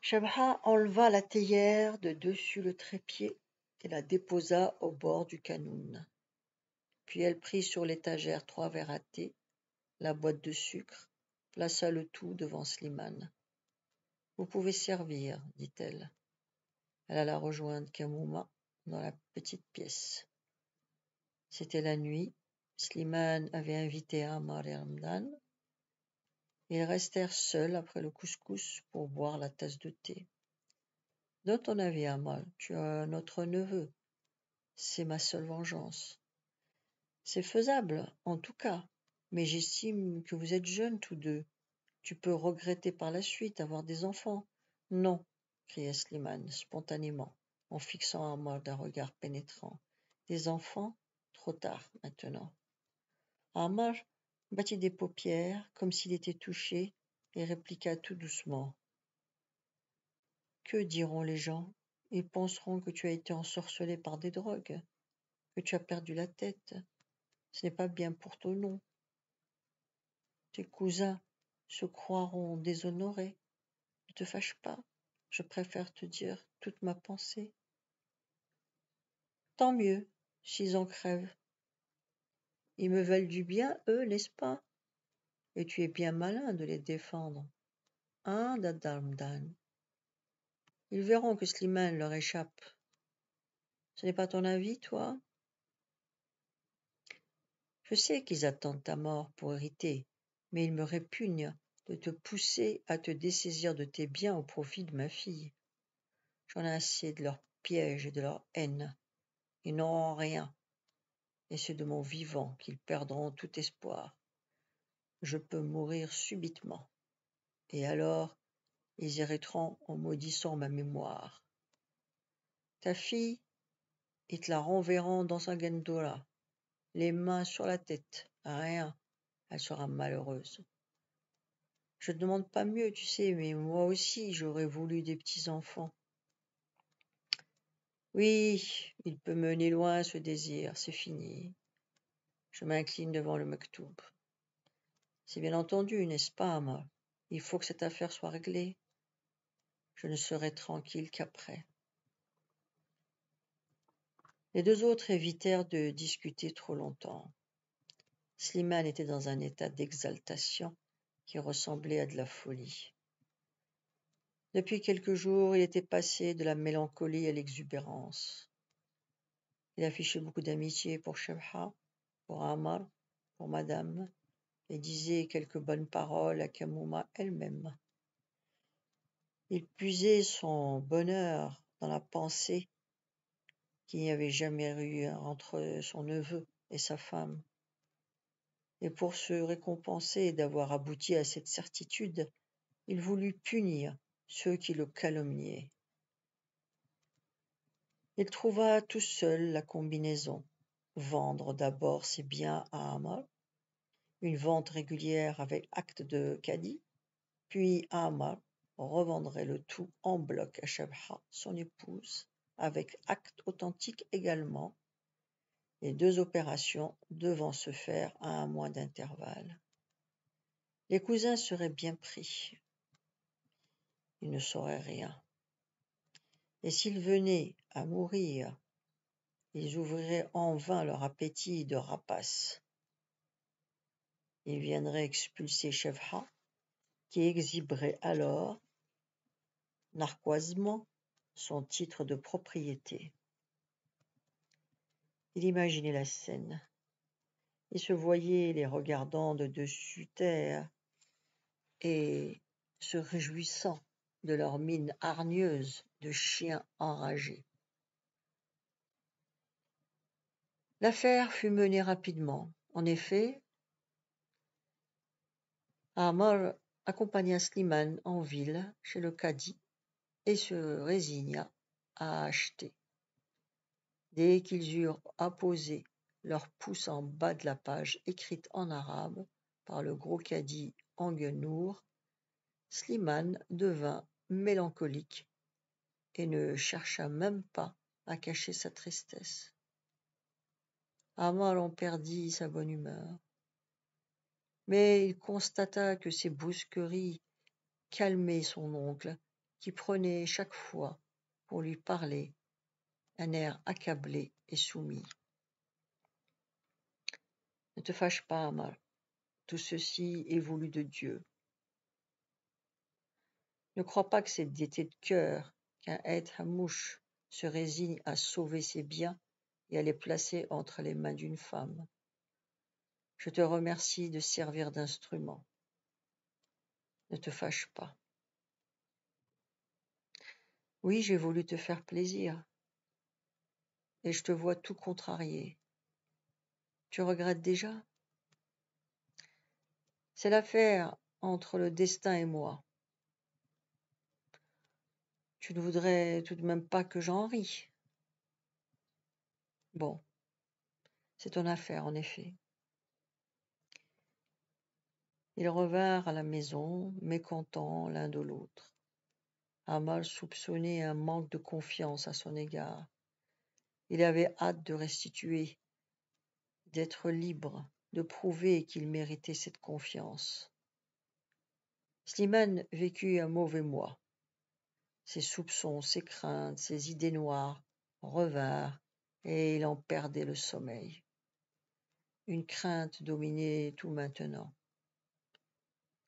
Chabha enleva la théière de dessus le trépied et la déposa au bord du canoun. Puis elle prit sur l'étagère trois verres à thé, la boîte de sucre, plaça le tout devant Slimane. Vous pouvez servir, dit-elle. Elle alla rejoindre Kamouma dans la petite pièce. C'était la nuit. Slimane avait invité Amar et Ramdan ils restèrent seuls après le couscous pour boire la tasse de thé. Dans ton avis, Amal, tu as notre neveu. C'est ma seule vengeance. C'est faisable, en tout cas, mais j'estime que vous êtes jeunes tous deux. Tu peux regretter par la suite avoir des enfants. Non, cria Slimane spontanément, en fixant Amal d'un regard pénétrant. Des enfants Trop tard maintenant battit des paupières comme s'il était touché et répliqua tout doucement Que diront les gens Ils penseront que tu as été ensorcelé par des drogues, que tu as perdu la tête. Ce n'est pas bien pour ton nom. Tes cousins se croiront déshonorés. Ne te fâche pas, je préfère te dire toute ma pensée. Tant mieux, s'ils en crèvent, ils me veulent du bien, eux, n'est-ce pas Et tu es bien malin de les défendre. Hein, Dadamdan Ils verront que Slimane leur échappe. Ce n'est pas ton avis, toi Je sais qu'ils attendent ta mort pour hériter, mais ils me répugnent de te pousser à te dessaisir de tes biens au profit de ma fille. J'en ai assez de leurs pièges et de leur haine. Ils n'auront rien et c'est de mon vivant qu'ils perdront tout espoir. Je peux mourir subitement, et alors ils hériteront en maudissant ma mémoire. Ta fille, ils te la renverront dans un gendola, les mains sur la tête, rien, elle sera malheureuse. Je ne demande pas mieux, tu sais, mais moi aussi j'aurais voulu des petits-enfants. Oui, il peut mener loin ce désir, c'est fini. Je m'incline devant le mektoub. C'est bien entendu, n'est-ce pas, moi Il faut que cette affaire soit réglée. Je ne serai tranquille qu'après. Les deux autres évitèrent de discuter trop longtemps. Slimane était dans un état d'exaltation qui ressemblait à de la folie. Depuis quelques jours, il était passé de la mélancolie à l'exubérance. Il affichait beaucoup d'amitié pour Shemha, pour Amar, pour Madame, et disait quelques bonnes paroles à Kamouma elle-même. Il puisait son bonheur dans la pensée qu'il n'y avait jamais eu entre son neveu et sa femme. Et pour se récompenser d'avoir abouti à cette certitude, il voulut punir ceux qui le calomniaient. Il trouva tout seul la combinaison. Vendre d'abord ses biens à Amal, une vente régulière avec acte de caddie, puis Amal revendrait le tout en bloc à Shabha, son épouse, avec acte authentique également, les deux opérations devant se faire à un mois d'intervalle. Les cousins seraient bien pris il ne saurait rien. Et s'ils venaient à mourir, ils ouvriraient en vain leur appétit de rapaces. Ils viendraient expulser Chevra, qui exhiberait alors, narquoisement, son titre de propriété. Il imaginait la scène. Il se voyait les regardant de dessus terre et se réjouissant de leur mine hargneuse de chiens enragés. L'affaire fut menée rapidement. En effet, Amor accompagna Slimane en ville chez le cadi et se résigna à acheter. Dès qu'ils eurent apposé leur pouce en bas de la page écrite en arabe par le gros cadi Angenour, Slimane devint mélancolique, et ne chercha même pas à cacher sa tristesse. Amal en perdit sa bonne humeur. Mais il constata que ses brusqueries calmaient son oncle, qui prenait chaque fois, pour lui parler, un air accablé et soumis. Ne te fâche pas, Amal. Tout ceci est voulu de Dieu. Ne crois pas que cette diété de cœur qu'un être à mouche se résigne à sauver ses biens et à les placer entre les mains d'une femme. Je te remercie de servir d'instrument. Ne te fâche pas. Oui, j'ai voulu te faire plaisir, et je te vois tout contrarié. Tu regrettes déjà C'est l'affaire entre le destin et moi. Tu ne voudrais tout de même pas que j'en rie. Bon, c'est ton affaire, en effet. Ils revinrent à la maison, mécontents l'un de l'autre. Amal soupçonnait un manque de confiance à son égard. Il avait hâte de restituer, d'être libre, de prouver qu'il méritait cette confiance. Slimane vécut un mauvais mois. Ses soupçons, ses craintes, ses idées noires revinrent, et il en perdait le sommeil. Une crainte dominait tout maintenant.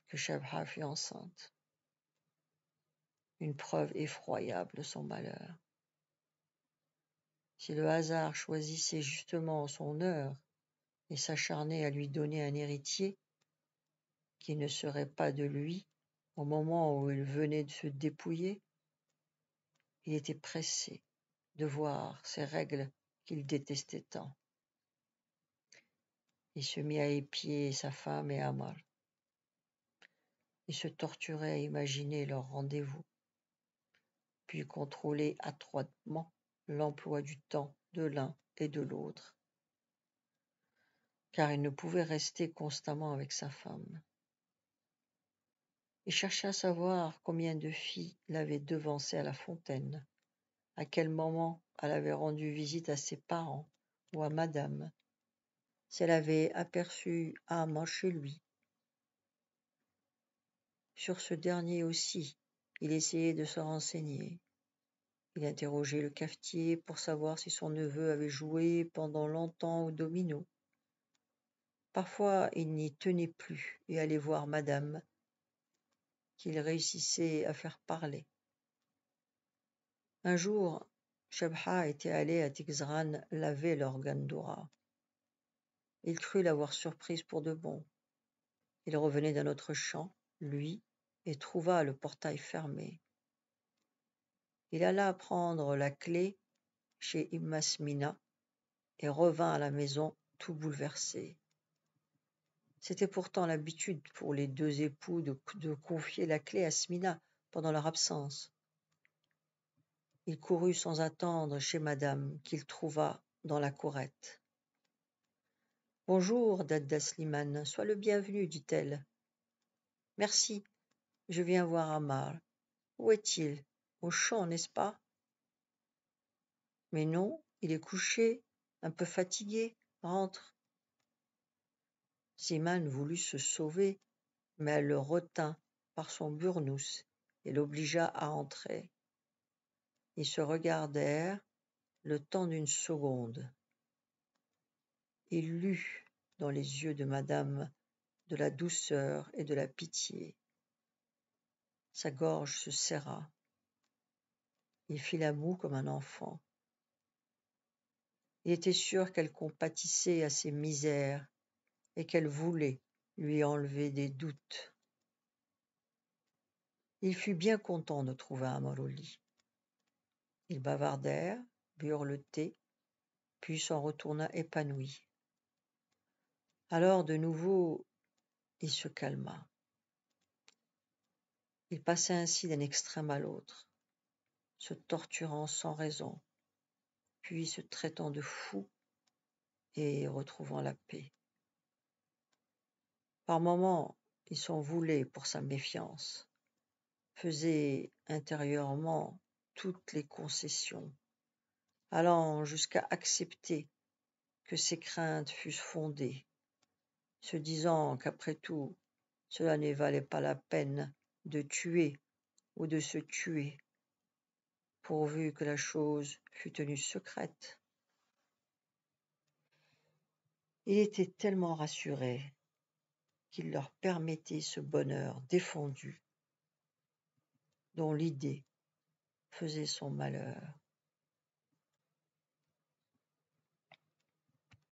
Que Shabha fût enceinte. Une preuve effroyable de son malheur. Si le hasard choisissait justement son heure et s'acharnait à lui donner un héritier, qui ne serait pas de lui au moment où il venait de se dépouiller, il était pressé de voir ces règles qu'il détestait tant. Il se mit à épier sa femme et Amal. Il se torturait à imaginer leur rendez-vous, puis contrôlait adroitement l'emploi du temps de l'un et de l'autre, car il ne pouvait rester constamment avec sa femme. Il chercha à savoir combien de filles l'avaient devancée à la fontaine, à quel moment elle avait rendu visite à ses parents ou à madame, si elle avait aperçu amant chez lui. Sur ce dernier aussi, il essayait de se renseigner. Il interrogeait le cafetier pour savoir si son neveu avait joué pendant longtemps au domino. Parfois, il n'y tenait plus et allait voir madame qu'il réussissait à faire parler. Un jour, Shabha était allé à Tixran laver l'organe Il crut l'avoir surprise pour de bon. Il revenait d'un autre champ, lui, et trouva le portail fermé. Il alla prendre la clé chez Immasmina et revint à la maison tout bouleversé. C'était pourtant l'habitude pour les deux époux de, confier la clé à Smina pendant leur absence. Il courut sans attendre chez madame, qu'il trouva dans la courette. Bonjour, Dadda Slimane, sois le bienvenu, dit-elle. Merci, je viens voir Amar. Où est-il Au champ, n'est-ce pas Mais non, il est couché, un peu fatigué, rentre. Simone voulut se sauver, mais elle le retint par son burnous et l'obligea à entrer. Ils se regardèrent le temps d'une seconde. Il lut dans les yeux de madame de la douceur et de la pitié. Sa gorge se serra. Il fit la moue comme un enfant. Il était sûr qu'elle compatissait à ses misères et qu'elle voulait lui enlever des doutes. Il fut bien content de trouver un mort au lit. Ils bavardèrent, burent le thé, puis s'en retourna épanoui. Alors de nouveau, il se calma. Il passait ainsi d'un extrême à l'autre, se torturant sans raison, puis se traitant de fou et retrouvant la paix. Par moments, il s'en voulait pour sa méfiance, faisait intérieurement toutes les concessions, allant jusqu'à accepter que ses craintes fussent fondées, se disant qu'après tout, cela ne valait pas la peine de tuer ou de se tuer, pourvu que la chose fût tenue secrète. Il était tellement rassuré qui leur permettait ce bonheur défendu dont l'idée faisait son malheur.